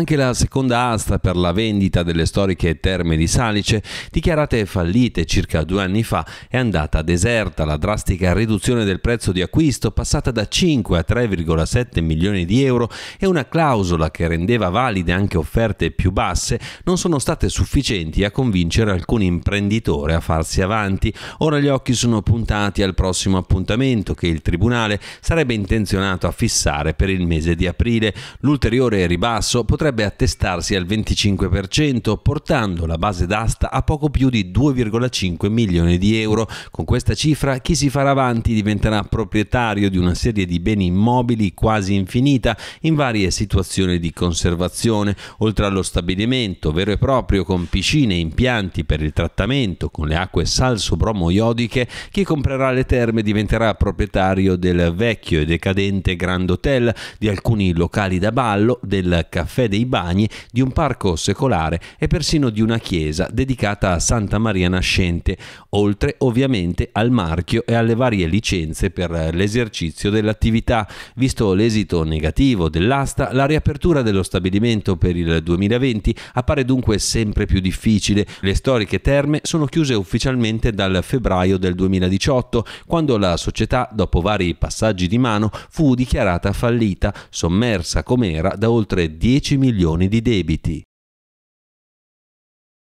Anche la seconda asta per la vendita delle storiche terme di Salice, dichiarate fallite circa due anni fa, è andata deserta. La drastica riduzione del prezzo di acquisto, passata da 5 a 3,7 milioni di euro, e una clausola che rendeva valide anche offerte più basse, non sono state sufficienti a convincere alcun imprenditore a farsi avanti. Ora gli occhi sono puntati al prossimo appuntamento che il Tribunale sarebbe intenzionato a fissare per il mese di aprile. L'ulteriore ribasso potrebbe potrebbe attestarsi al 25%, portando la base d'asta a poco più di 2,5 milioni di euro. Con questa cifra chi si farà avanti diventerà proprietario di una serie di beni immobili quasi infinita in varie situazioni di conservazione, oltre allo stabilimento vero e proprio con piscine e impianti per il trattamento con le acque salsobromo-iodiche, chi comprerà le terme diventerà proprietario del vecchio e decadente Grand Hotel, di alcuni locali da ballo, del caffè dei bagni, di un parco secolare e persino di una chiesa dedicata a Santa Maria Nascente, oltre ovviamente al marchio e alle varie licenze per eh, l'esercizio dell'attività. Visto l'esito negativo dell'asta, la riapertura dello stabilimento per il 2020 appare dunque sempre più difficile. Le storiche terme sono chiuse ufficialmente dal febbraio del 2018, quando la società, dopo vari passaggi di mano, fu dichiarata fallita, sommersa com'era da oltre 10 milioni di debiti.